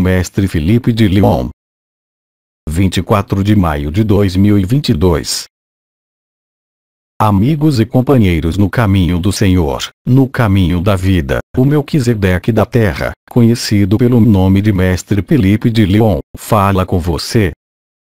Mestre Felipe de Lyon. 24 de maio de 2022 Amigos e companheiros no caminho do Senhor, no caminho da vida, o Melquisedeque da Terra, conhecido pelo nome de Mestre Felipe de Lyon, fala com você,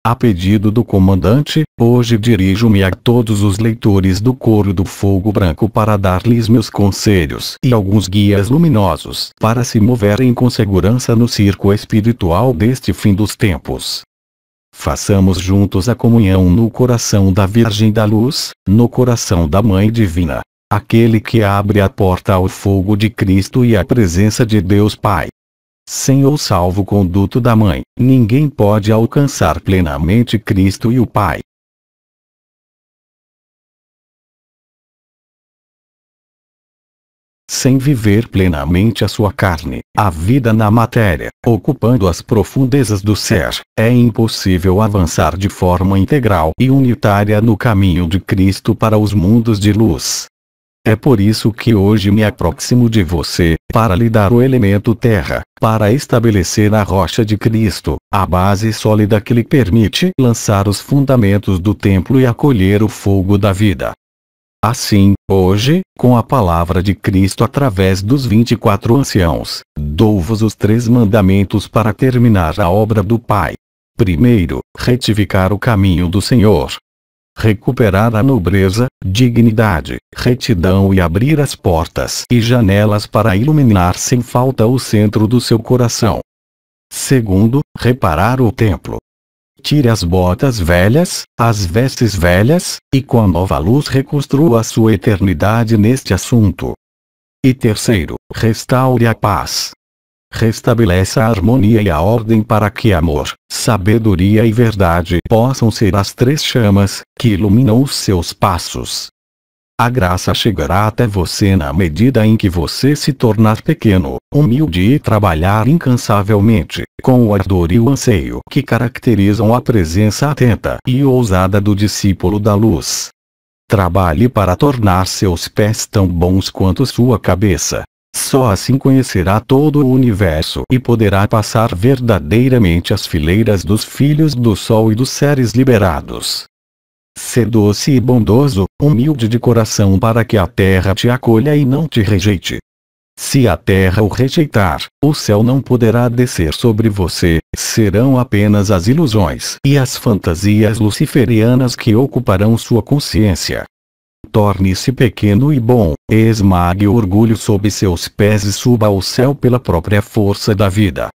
a pedido do comandante, hoje dirijo-me a todos os leitores do Coro do Fogo Branco para dar-lhes meus conselhos e alguns guias luminosos para se moverem com segurança no circo espiritual deste fim dos tempos. Façamos juntos a comunhão no coração da Virgem da Luz, no coração da Mãe Divina, aquele que abre a porta ao fogo de Cristo e à presença de Deus Pai. Sem o salvo-conduto da Mãe, ninguém pode alcançar plenamente Cristo e o Pai. sem viver plenamente a sua carne, a vida na matéria, ocupando as profundezas do ser, é impossível avançar de forma integral e unitária no caminho de Cristo para os mundos de luz. É por isso que hoje me aproximo de você, para lhe dar o elemento terra, para estabelecer a rocha de Cristo, a base sólida que lhe permite lançar os fundamentos do templo e acolher o fogo da vida. Assim, hoje, com a palavra de Cristo através dos 24 anciãos, dou-vos os três mandamentos para terminar a obra do Pai. Primeiro, retificar o caminho do Senhor, recuperar a nobreza, dignidade, retidão e abrir as portas e janelas para iluminar sem falta o centro do seu coração. Segundo, reparar o templo. Tire as botas velhas, as vestes velhas, e com a nova luz reconstrua sua eternidade neste assunto. E terceiro, restaure a paz, restabeleça a harmonia e a ordem para que amor, sabedoria e verdade possam ser as três chamas que iluminam os seus passos. A graça chegará até você na medida em que você se tornar pequeno, humilde e trabalhar incansavelmente, com o ardor e o anseio que caracterizam a presença atenta e ousada do discípulo da luz. Trabalhe para tornar seus pés tão bons quanto sua cabeça, só assim conhecerá todo o universo e poderá passar verdadeiramente as fileiras dos filhos do sol e dos seres liberados. Ser doce e bondoso, humilde de coração para que a terra te acolha e não te rejeite. Se a terra o rejeitar, o céu não poderá descer sobre você, serão apenas as ilusões e as fantasias luciferianas que ocuparão sua consciência torne-se pequeno e bom, esmague o orgulho sob seus pés e suba ao céu pela própria força da vida.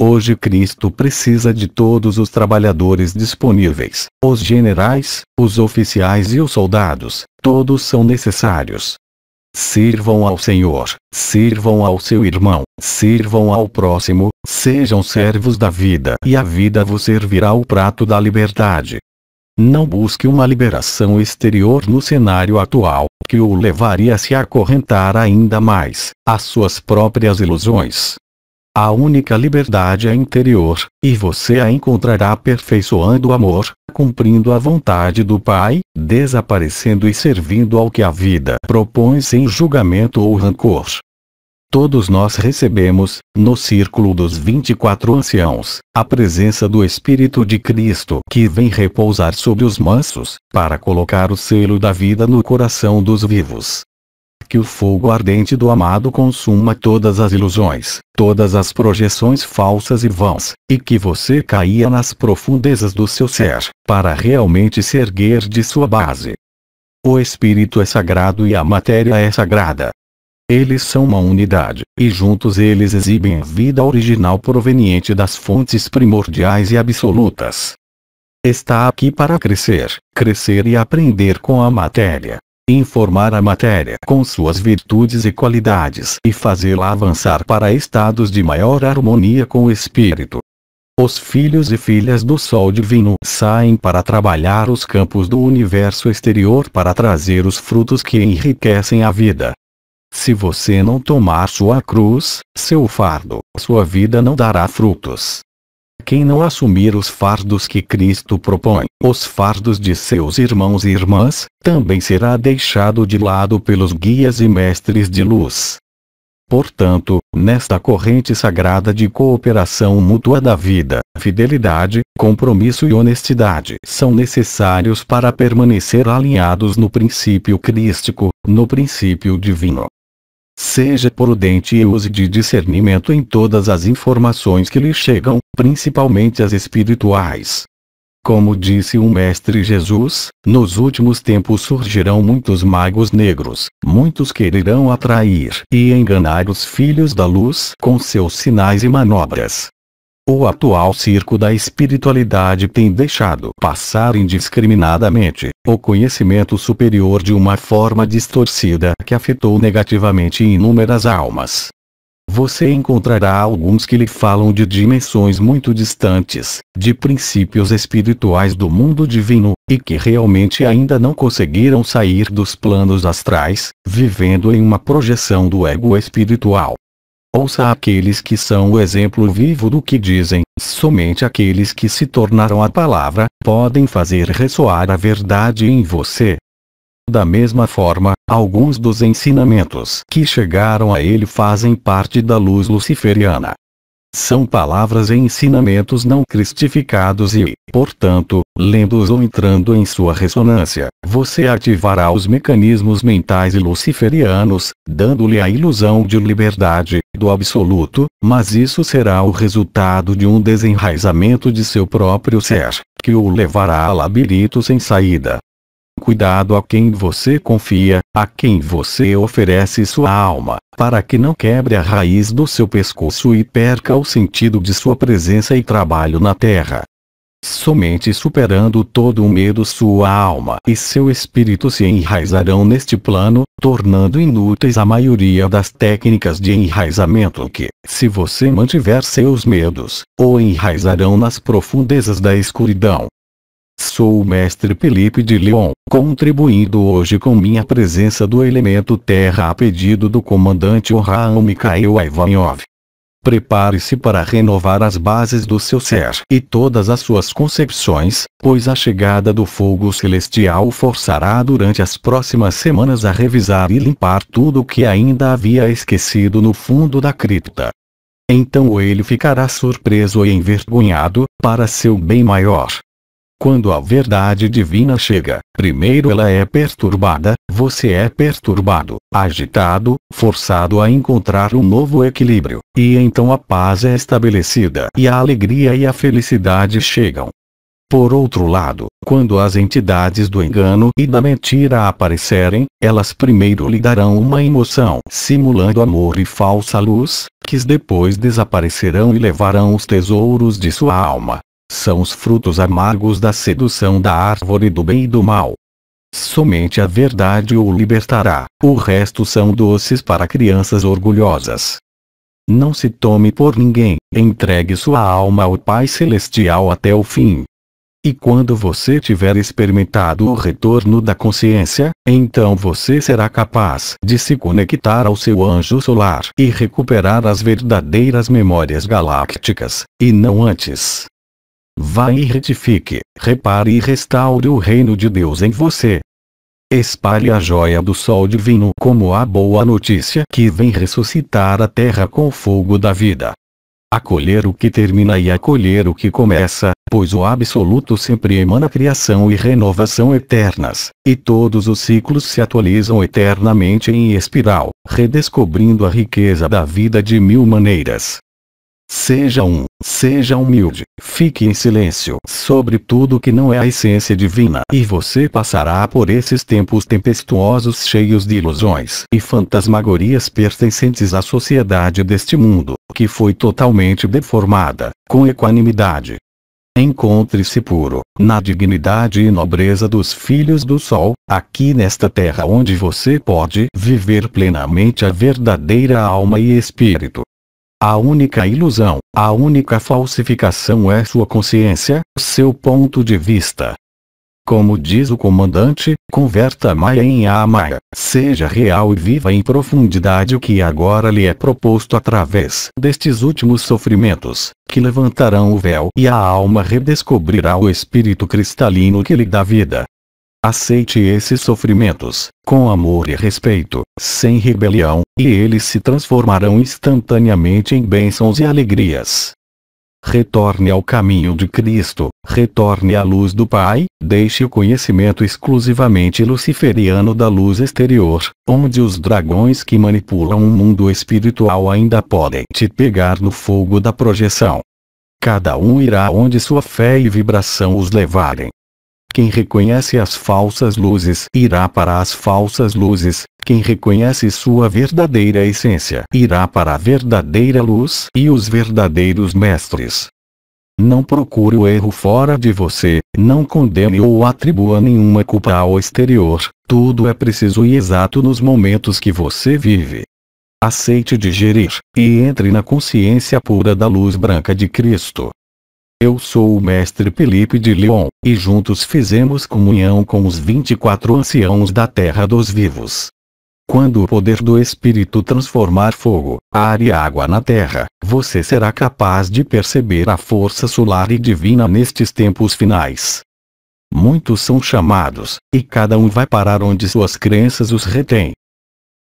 Hoje Cristo precisa de todos os trabalhadores disponíveis. Os generais, os oficiais e os soldados, todos são necessários. Sirvam ao Senhor, sirvam ao seu irmão, sirvam ao próximo, sejam servos da vida e a vida vos servirá o prato da liberdade. Não busque uma liberação exterior no cenário atual, que o levaria a se acorrentar ainda mais às suas próprias ilusões. A única liberdade é interior, e você a encontrará aperfeiçoando o amor, cumprindo a vontade do Pai, desaparecendo e servindo ao que a vida propõe sem julgamento ou rancor, todos nós recebemos, no círculo dos 24 anciãos, a presença do Espírito de Cristo que vem repousar sobre os mansos, para colocar o selo da vida no coração dos vivos. Que o fogo ardente do amado consuma todas as ilusões, todas as projeções falsas e vãs, e que você caia nas profundezas do seu ser, para realmente se erguer de sua base. O espírito é sagrado e a matéria é sagrada, eles são uma unidade, e juntos eles exibem a vida original proveniente das fontes primordiais e absolutas. Está aqui para crescer, crescer e aprender com a matéria. Informar a matéria com suas virtudes e qualidades e fazê-la avançar para estados de maior harmonia com o espírito. Os filhos e filhas do Sol Divino saem para trabalhar os campos do universo exterior para trazer os frutos que enriquecem a vida, se você não tomar sua cruz, seu fardo, sua vida não dará frutos. Quem não assumir os fardos que Cristo propõe, os fardos de seus irmãos e irmãs, também será deixado de lado pelos guias e mestres de luz. Portanto, nesta corrente sagrada de cooperação mútua da vida, fidelidade, compromisso e honestidade são necessários para permanecer alinhados no princípio crístico, no princípio divino. Seja prudente e use de discernimento em todas as informações que lhe chegam, principalmente as espirituais. Como disse o Mestre Jesus, nos últimos tempos surgirão muitos magos negros, muitos quererão atrair e enganar os filhos da luz com seus sinais e manobras o atual circo da espiritualidade tem deixado passar indiscriminadamente o conhecimento superior de uma forma distorcida que afetou negativamente inúmeras almas. Você encontrará alguns que lhe falam de dimensões muito distantes, de princípios espirituais do mundo divino, e que realmente ainda não conseguiram sair dos planos astrais, vivendo em uma projeção do ego espiritual. Ouça aqueles que são o exemplo vivo do que dizem, somente aqueles que se tornaram a palavra, podem fazer ressoar a verdade em você. Da mesma forma, alguns dos ensinamentos que chegaram a ele fazem parte da luz luciferiana, são palavras e ensinamentos não cristificados e, portanto, lendo-os ou entrando em sua ressonância, você ativará os mecanismos mentais e luciferianos, dando-lhe a ilusão de liberdade, do absoluto, mas isso será o resultado de um desenraizamento de seu próprio ser, que o levará a labirinto sem saída. Cuidado a quem você confia, a quem você oferece sua alma, para que não quebre a raiz do seu pescoço e perca o sentido de sua presença e trabalho na terra. Somente superando todo o medo sua alma e seu espírito se enraizarão neste plano, tornando inúteis a maioria das técnicas de enraizamento que, se você mantiver seus medos, o enraizarão nas profundezas da escuridão. Sou o mestre Felipe de Leon, contribuindo hoje com minha presença do elemento terra a pedido do comandante Orhan Mikhail Ivanov. Prepare-se para renovar as bases do seu ser e todas as suas concepções, pois a chegada do fogo celestial forçará durante as próximas semanas a revisar e limpar tudo o que ainda havia esquecido no fundo da cripta. Então ele ficará surpreso e envergonhado, para seu bem maior. Quando a verdade divina chega, primeiro ela é perturbada, você é perturbado, agitado, forçado a encontrar um novo equilíbrio, e então a paz é estabelecida e a alegria e a felicidade chegam. Por outro lado, quando as entidades do engano e da mentira aparecerem, elas primeiro lhe darão uma emoção simulando amor e falsa luz, que depois desaparecerão e levarão os tesouros de sua alma, são os frutos amargos da sedução da árvore do bem e do mal. Somente a verdade o libertará, o resto são doces para crianças orgulhosas. Não se tome por ninguém, entregue sua alma ao Pai Celestial até o fim. E quando você tiver experimentado o retorno da consciência, então você será capaz de se conectar ao seu anjo solar e recuperar as verdadeiras memórias galácticas, e não antes. Vá e retifique, repare e restaure o reino de Deus em você. Espalhe a joia do sol divino como a boa notícia que vem ressuscitar a terra com o fogo da vida. Acolher o que termina e acolher o que começa, pois o absoluto sempre emana criação e renovação eternas, e todos os ciclos se atualizam eternamente em espiral, redescobrindo a riqueza da vida de mil maneiras, Seja um, seja humilde, fique em silêncio sobre tudo que não é a essência divina e você passará por esses tempos tempestuosos cheios de ilusões e fantasmagorias pertencentes à sociedade deste mundo, que foi totalmente deformada, com equanimidade. Encontre-se puro, na dignidade e nobreza dos filhos do sol, aqui nesta terra onde você pode viver plenamente a verdadeira alma e espírito, a única ilusão, a única falsificação é sua consciência, seu ponto de vista. Como diz o comandante, converta a Maia em Amaya, seja real e viva em profundidade o que agora lhe é proposto através destes últimos sofrimentos, que levantarão o véu e a alma redescobrirá o espírito cristalino que lhe dá vida. Aceite esses sofrimentos, com amor e respeito, sem rebelião, e eles se transformarão instantaneamente em bênçãos e alegrias. Retorne ao caminho de Cristo, retorne à luz do Pai, deixe o conhecimento exclusivamente luciferiano da luz exterior, onde os dragões que manipulam o mundo espiritual ainda podem te pegar no fogo da projeção. Cada um irá onde sua fé e vibração os levarem. Quem reconhece as falsas luzes irá para as falsas luzes. Quem reconhece sua verdadeira essência irá para a verdadeira luz e os verdadeiros mestres. Não procure o erro fora de você, não condene ou atribua nenhuma culpa ao exterior, tudo é preciso e exato nos momentos que você vive. Aceite digerir, e entre na consciência pura da luz branca de Cristo. Eu sou o mestre Felipe de Leon, e juntos fizemos comunhão com os 24 anciãos da terra dos vivos. Quando o poder do Espírito transformar fogo, ar e água na terra, você será capaz de perceber a força solar e divina nestes tempos finais. Muitos são chamados, e cada um vai parar onde suas crenças os retêm.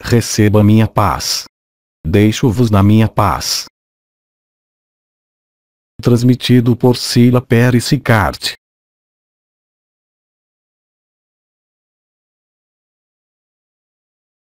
Receba minha paz. Deixo-vos na minha paz transmitido por Sila Pérez Cicarte.